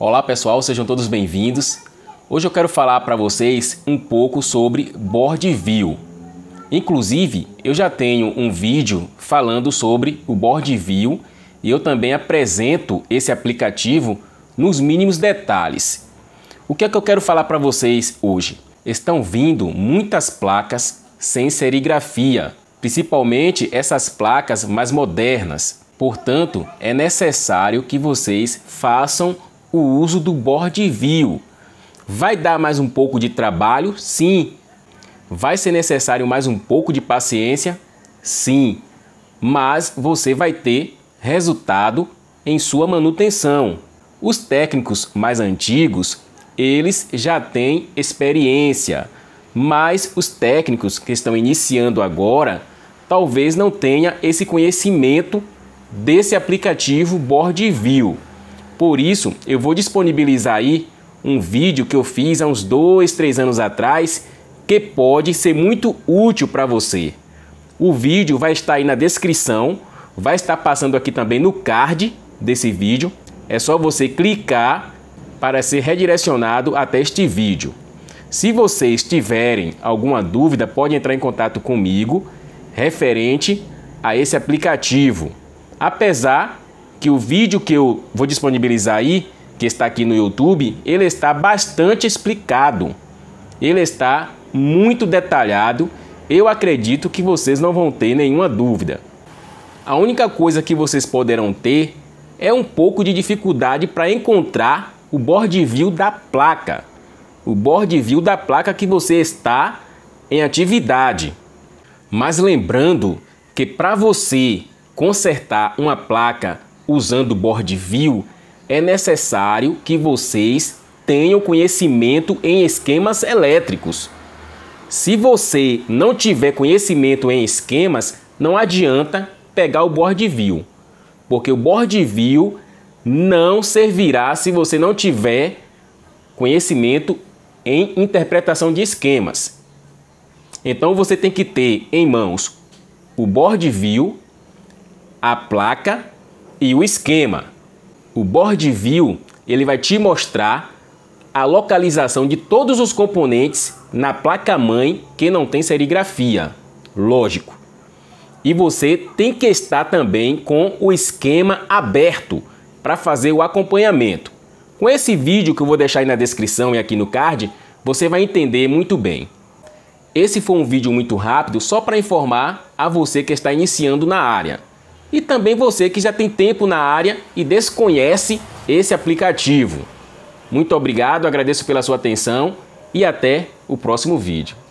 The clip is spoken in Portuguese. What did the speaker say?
Olá pessoal, sejam todos bem-vindos. Hoje eu quero falar para vocês um pouco sobre Board View. Inclusive, eu já tenho um vídeo falando sobre o Board View e eu também apresento esse aplicativo nos mínimos detalhes. O que é que eu quero falar para vocês hoje? Estão vindo muitas placas sem serigrafia, principalmente essas placas mais modernas. Portanto, é necessário que vocês façam o uso do board view. Vai dar mais um pouco de trabalho? Sim. Vai ser necessário mais um pouco de paciência? Sim. Mas você vai ter resultado em sua manutenção. Os técnicos mais antigos, eles já têm experiência, mas os técnicos que estão iniciando agora talvez não tenha esse conhecimento desse aplicativo Board View. Por isso, eu vou disponibilizar aí um vídeo que eu fiz há uns 2, 3 anos atrás que pode ser muito útil para você. O vídeo vai estar aí na descrição, vai estar passando aqui também no card desse vídeo. É só você clicar para ser redirecionado até este vídeo. Se vocês tiverem alguma dúvida, pode entrar em contato comigo referente a esse aplicativo. Apesar que o vídeo que eu vou disponibilizar aí, que está aqui no YouTube, ele está bastante explicado. Ele está muito detalhado. Eu acredito que vocês não vão ter nenhuma dúvida. A única coisa que vocês poderão ter é um pouco de dificuldade para encontrar o board view da placa. O board view da placa que você está em atividade. Mas lembrando que para você consertar uma placa usando o Board View, é necessário que vocês tenham conhecimento em esquemas elétricos. Se você não tiver conhecimento em esquemas, não adianta pegar o Board View, porque o Board View não servirá se você não tiver conhecimento em interpretação de esquemas. Então você tem que ter em mãos o Board View, a placa e o esquema. O Board View ele vai te mostrar a localização de todos os componentes na placa-mãe que não tem serigrafia, lógico. E você tem que estar também com o esquema aberto para fazer o acompanhamento. Com esse vídeo que eu vou deixar aí na descrição e aqui no card, você vai entender muito bem. Esse foi um vídeo muito rápido só para informar a você que está iniciando na área e também você que já tem tempo na área e desconhece esse aplicativo. Muito obrigado, agradeço pela sua atenção e até o próximo vídeo.